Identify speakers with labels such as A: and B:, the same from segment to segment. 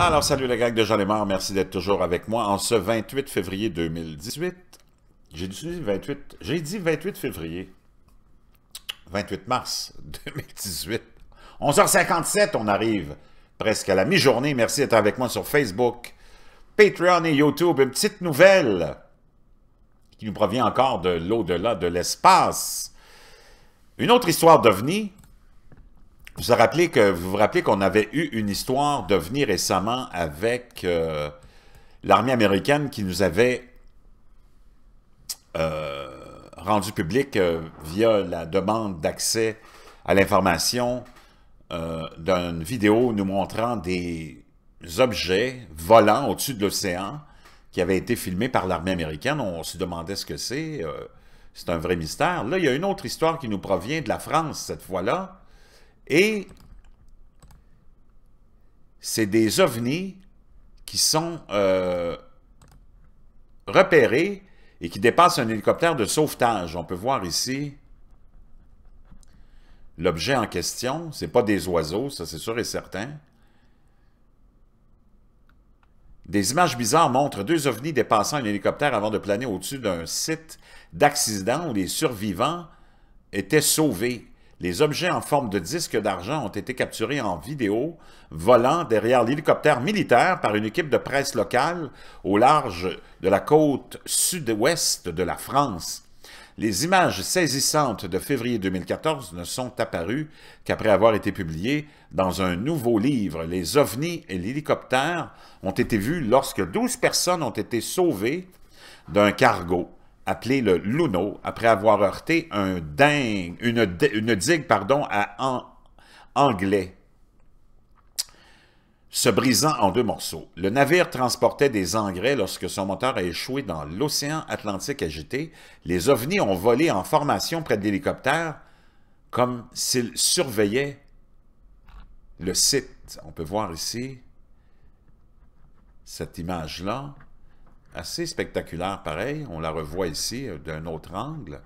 A: Alors, salut les gars de Jean Lémar, merci d'être toujours avec moi en ce 28 février 2018. J'ai dit 28, j'ai dit 28 février, 28 mars 2018. 11h57, on arrive presque à la mi-journée. Merci d'être avec moi sur Facebook, Patreon et YouTube. Une petite nouvelle qui nous provient encore de l'au-delà de l'espace. Une autre histoire d'OVNI vous vous rappelez qu'on avait eu une histoire de venir récemment avec euh, l'armée américaine qui nous avait euh, rendu public euh, via la demande d'accès à l'information d'une vidéo nous montrant des objets volants au-dessus de l'océan qui avaient été filmés par l'armée américaine. On se demandait ce que c'est. c'est un vrai mystère. Là, il y a une autre histoire qui nous provient de la France cette fois-là et c'est des ovnis qui sont euh, repérés et qui dépassent un hélicoptère de sauvetage. On peut voir ici l'objet en question. Ce n'est pas des oiseaux, ça c'est sûr et certain. Des images bizarres montrent deux ovnis dépassant un hélicoptère avant de planer au-dessus d'un site d'accident où les survivants étaient sauvés. Les objets en forme de disques d'argent ont été capturés en vidéo, volant derrière l'hélicoptère militaire par une équipe de presse locale au large de la côte sud-ouest de la France. Les images saisissantes de février 2014 ne sont apparues qu'après avoir été publiées dans un nouveau livre. Les ovnis et l'hélicoptère ont été vus lorsque 12 personnes ont été sauvées d'un cargo appelé le Luno, après avoir heurté un une, une digue pardon, à anglais, se brisant en deux morceaux. Le navire transportait des engrais lorsque son moteur a échoué dans l'océan Atlantique agité. Les ovnis ont volé en formation près de l'hélicoptère comme s'ils surveillaient le site. On peut voir ici cette image-là assez spectaculaire pareil. On la revoit ici euh, d'un autre angle.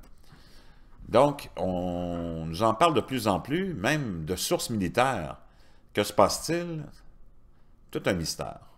A: Donc, on nous en parle de plus en plus, même de sources militaires. Que se passe-t-il? Tout un mystère.